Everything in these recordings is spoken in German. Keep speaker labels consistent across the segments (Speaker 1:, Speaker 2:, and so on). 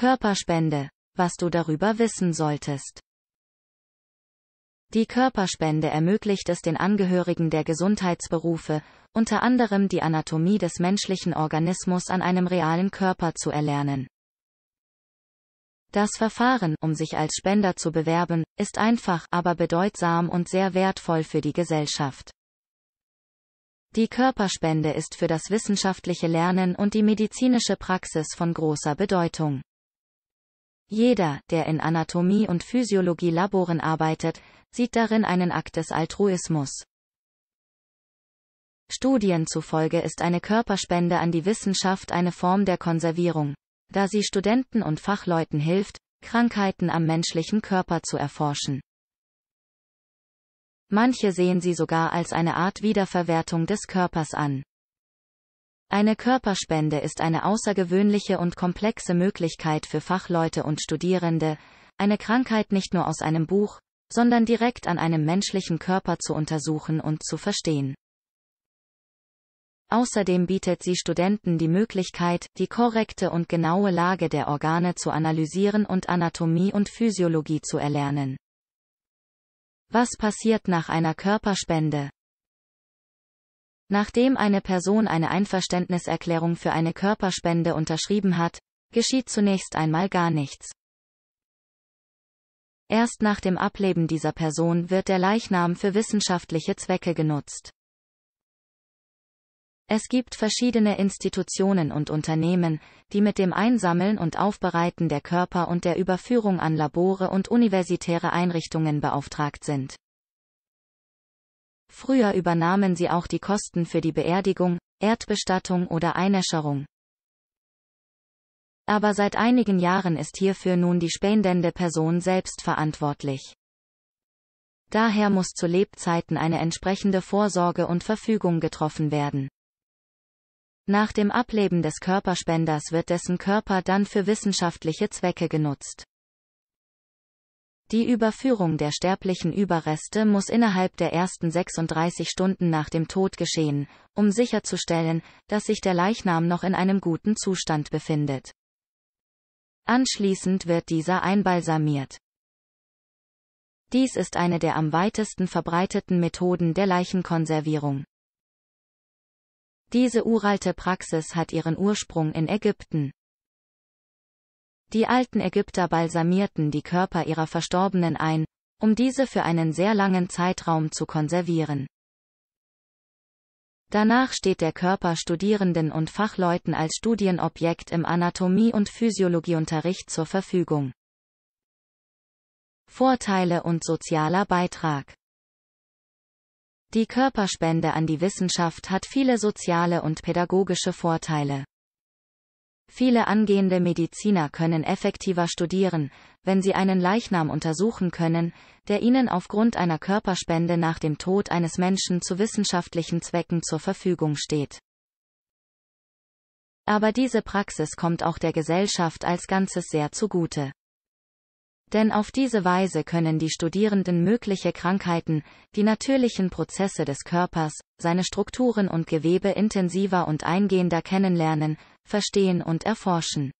Speaker 1: Körperspende. Was du darüber wissen solltest. Die Körperspende ermöglicht es den Angehörigen der Gesundheitsberufe, unter anderem die Anatomie des menschlichen Organismus an einem realen Körper zu erlernen. Das Verfahren, um sich als Spender zu bewerben, ist einfach, aber bedeutsam und sehr wertvoll für die Gesellschaft. Die Körperspende ist für das wissenschaftliche Lernen und die medizinische Praxis von großer Bedeutung. Jeder, der in Anatomie- und Physiologie-Laboren arbeitet, sieht darin einen Akt des Altruismus. Studien zufolge ist eine Körperspende an die Wissenschaft eine Form der Konservierung, da sie Studenten und Fachleuten hilft, Krankheiten am menschlichen Körper zu erforschen. Manche sehen sie sogar als eine Art Wiederverwertung des Körpers an. Eine Körperspende ist eine außergewöhnliche und komplexe Möglichkeit für Fachleute und Studierende, eine Krankheit nicht nur aus einem Buch, sondern direkt an einem menschlichen Körper zu untersuchen und zu verstehen. Außerdem bietet sie Studenten die Möglichkeit, die korrekte und genaue Lage der Organe zu analysieren und Anatomie und Physiologie zu erlernen. Was passiert nach einer Körperspende? Nachdem eine Person eine Einverständniserklärung für eine Körperspende unterschrieben hat, geschieht zunächst einmal gar nichts. Erst nach dem Ableben dieser Person wird der Leichnam für wissenschaftliche Zwecke genutzt. Es gibt verschiedene Institutionen und Unternehmen, die mit dem Einsammeln und Aufbereiten der Körper und der Überführung an Labore und universitäre Einrichtungen beauftragt sind. Früher übernahmen sie auch die Kosten für die Beerdigung, Erdbestattung oder Einäscherung. Aber seit einigen Jahren ist hierfür nun die spendende Person selbst verantwortlich. Daher muss zu Lebzeiten eine entsprechende Vorsorge und Verfügung getroffen werden. Nach dem Ableben des Körperspenders wird dessen Körper dann für wissenschaftliche Zwecke genutzt. Die Überführung der sterblichen Überreste muss innerhalb der ersten 36 Stunden nach dem Tod geschehen, um sicherzustellen, dass sich der Leichnam noch in einem guten Zustand befindet. Anschließend wird dieser einbalsamiert. Dies ist eine der am weitesten verbreiteten Methoden der Leichenkonservierung. Diese uralte Praxis hat ihren Ursprung in Ägypten. Die alten Ägypter balsamierten die Körper ihrer Verstorbenen ein, um diese für einen sehr langen Zeitraum zu konservieren. Danach steht der Körper Studierenden und Fachleuten als Studienobjekt im Anatomie- und Physiologieunterricht zur Verfügung. Vorteile und sozialer Beitrag Die Körperspende an die Wissenschaft hat viele soziale und pädagogische Vorteile. Viele angehende Mediziner können effektiver studieren, wenn sie einen Leichnam untersuchen können, der ihnen aufgrund einer Körperspende nach dem Tod eines Menschen zu wissenschaftlichen Zwecken zur Verfügung steht. Aber diese Praxis kommt auch der Gesellschaft als Ganzes sehr zugute. Denn auf diese Weise können die Studierenden mögliche Krankheiten, die natürlichen Prozesse des Körpers, seine Strukturen und Gewebe intensiver und eingehender kennenlernen, verstehen und erforschen.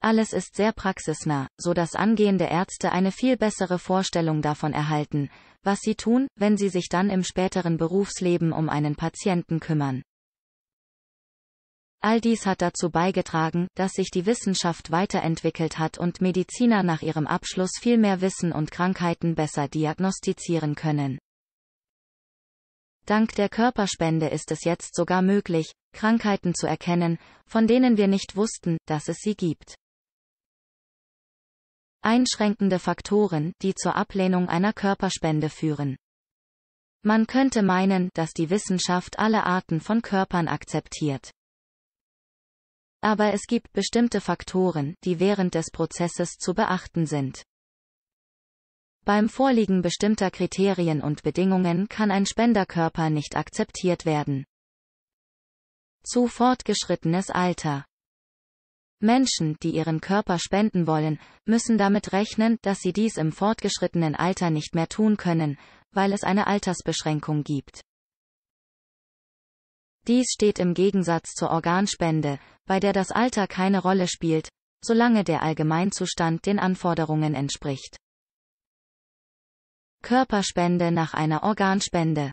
Speaker 1: Alles ist sehr praxisnah, so dass angehende Ärzte eine viel bessere Vorstellung davon erhalten, was sie tun, wenn sie sich dann im späteren Berufsleben um einen Patienten kümmern. All dies hat dazu beigetragen, dass sich die Wissenschaft weiterentwickelt hat und Mediziner nach ihrem Abschluss viel mehr wissen und Krankheiten besser diagnostizieren können. Dank der Körperspende ist es jetzt sogar möglich, Krankheiten zu erkennen, von denen wir nicht wussten, dass es sie gibt. Einschränkende Faktoren, die zur Ablehnung einer Körperspende führen. Man könnte meinen, dass die Wissenschaft alle Arten von Körpern akzeptiert. Aber es gibt bestimmte Faktoren, die während des Prozesses zu beachten sind. Beim Vorliegen bestimmter Kriterien und Bedingungen kann ein Spenderkörper nicht akzeptiert werden. Zu fortgeschrittenes Alter. Menschen, die ihren Körper spenden wollen, müssen damit rechnen, dass sie dies im fortgeschrittenen Alter nicht mehr tun können, weil es eine Altersbeschränkung gibt. Dies steht im Gegensatz zur Organspende, bei der das Alter keine Rolle spielt, solange der Allgemeinzustand den Anforderungen entspricht. Körperspende nach einer Organspende.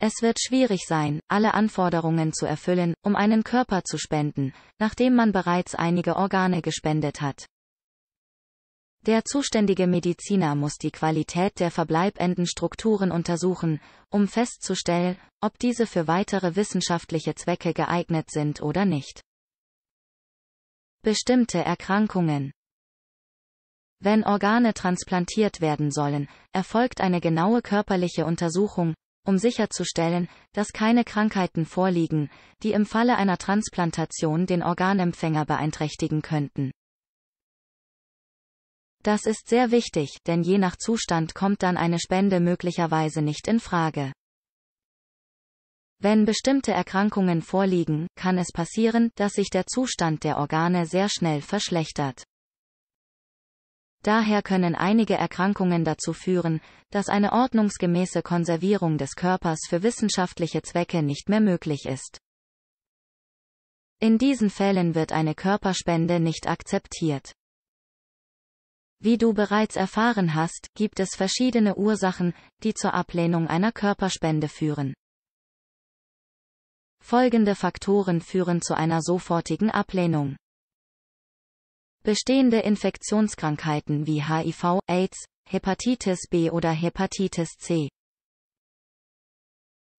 Speaker 1: Es wird schwierig sein, alle Anforderungen zu erfüllen, um einen Körper zu spenden, nachdem man bereits einige Organe gespendet hat. Der zuständige Mediziner muss die Qualität der verbleibenden Strukturen untersuchen, um festzustellen, ob diese für weitere wissenschaftliche Zwecke geeignet sind oder nicht. Bestimmte Erkrankungen wenn Organe transplantiert werden sollen, erfolgt eine genaue körperliche Untersuchung, um sicherzustellen, dass keine Krankheiten vorliegen, die im Falle einer Transplantation den Organempfänger beeinträchtigen könnten. Das ist sehr wichtig, denn je nach Zustand kommt dann eine Spende möglicherweise nicht in Frage. Wenn bestimmte Erkrankungen vorliegen, kann es passieren, dass sich der Zustand der Organe sehr schnell verschlechtert. Daher können einige Erkrankungen dazu führen, dass eine ordnungsgemäße Konservierung des Körpers für wissenschaftliche Zwecke nicht mehr möglich ist. In diesen Fällen wird eine Körperspende nicht akzeptiert. Wie du bereits erfahren hast, gibt es verschiedene Ursachen, die zur Ablehnung einer Körperspende führen. Folgende Faktoren führen zu einer sofortigen Ablehnung. Bestehende Infektionskrankheiten wie HIV, AIDS, Hepatitis B oder Hepatitis C.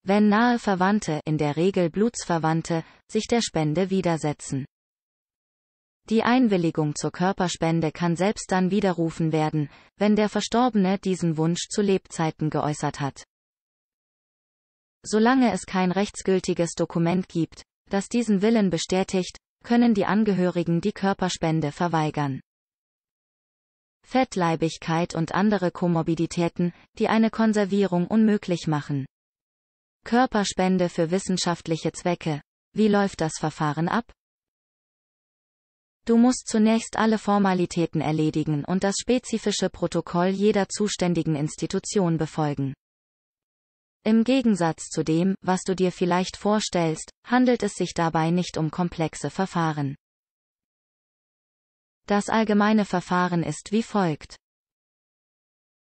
Speaker 1: Wenn nahe Verwandte, in der Regel Blutsverwandte, sich der Spende widersetzen. Die Einwilligung zur Körperspende kann selbst dann widerrufen werden, wenn der Verstorbene diesen Wunsch zu Lebzeiten geäußert hat. Solange es kein rechtsgültiges Dokument gibt, das diesen Willen bestätigt, können die Angehörigen die Körperspende verweigern. Fettleibigkeit und andere Komorbiditäten, die eine Konservierung unmöglich machen. Körperspende für wissenschaftliche Zwecke. Wie läuft das Verfahren ab? Du musst zunächst alle Formalitäten erledigen und das spezifische Protokoll jeder zuständigen Institution befolgen. Im Gegensatz zu dem, was du dir vielleicht vorstellst, handelt es sich dabei nicht um komplexe Verfahren. Das allgemeine Verfahren ist wie folgt.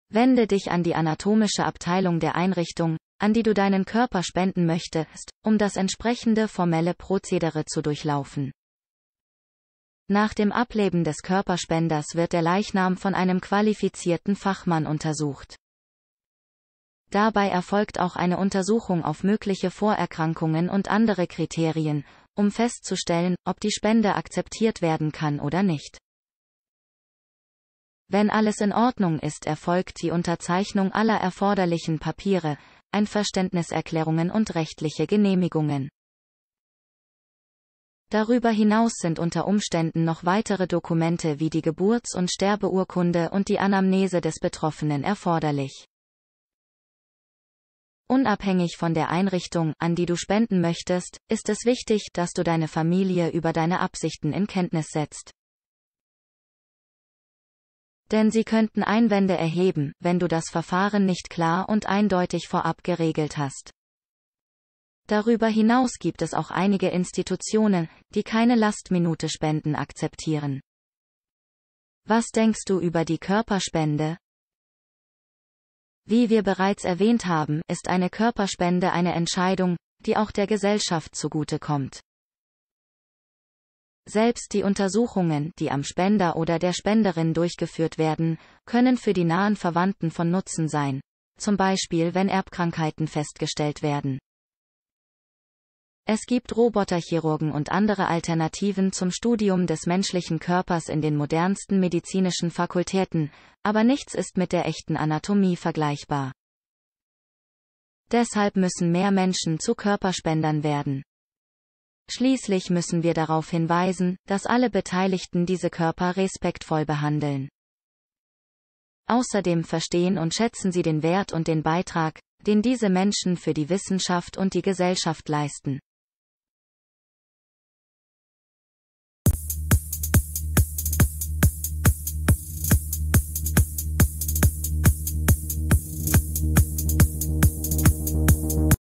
Speaker 1: Wende dich an die anatomische Abteilung der Einrichtung, an die du deinen Körper spenden möchtest, um das entsprechende formelle Prozedere zu durchlaufen. Nach dem Ableben des Körperspenders wird der Leichnam von einem qualifizierten Fachmann untersucht. Dabei erfolgt auch eine Untersuchung auf mögliche Vorerkrankungen und andere Kriterien, um festzustellen, ob die Spende akzeptiert werden kann oder nicht. Wenn alles in Ordnung ist, erfolgt die Unterzeichnung aller erforderlichen Papiere, Einverständniserklärungen und rechtliche Genehmigungen. Darüber hinaus sind unter Umständen noch weitere Dokumente wie die Geburts- und Sterbeurkunde und die Anamnese des Betroffenen erforderlich. Unabhängig von der Einrichtung, an die du spenden möchtest, ist es wichtig, dass du deine Familie über deine Absichten in Kenntnis setzt. Denn sie könnten Einwände erheben, wenn du das Verfahren nicht klar und eindeutig vorab geregelt hast. Darüber hinaus gibt es auch einige Institutionen, die keine Lastminute Spenden akzeptieren. Was denkst du über die Körperspende? Wie wir bereits erwähnt haben, ist eine Körperspende eine Entscheidung, die auch der Gesellschaft zugute kommt. Selbst die Untersuchungen, die am Spender oder der Spenderin durchgeführt werden, können für die nahen Verwandten von Nutzen sein, zum Beispiel wenn Erbkrankheiten festgestellt werden. Es gibt Roboterchirurgen und andere Alternativen zum Studium des menschlichen Körpers in den modernsten medizinischen Fakultäten, aber nichts ist mit der echten Anatomie vergleichbar. Deshalb müssen mehr Menschen zu Körperspendern werden. Schließlich müssen wir darauf hinweisen, dass alle Beteiligten diese Körper respektvoll behandeln. Außerdem verstehen und schätzen sie den Wert und den Beitrag, den diese Menschen für die Wissenschaft und die Gesellschaft leisten.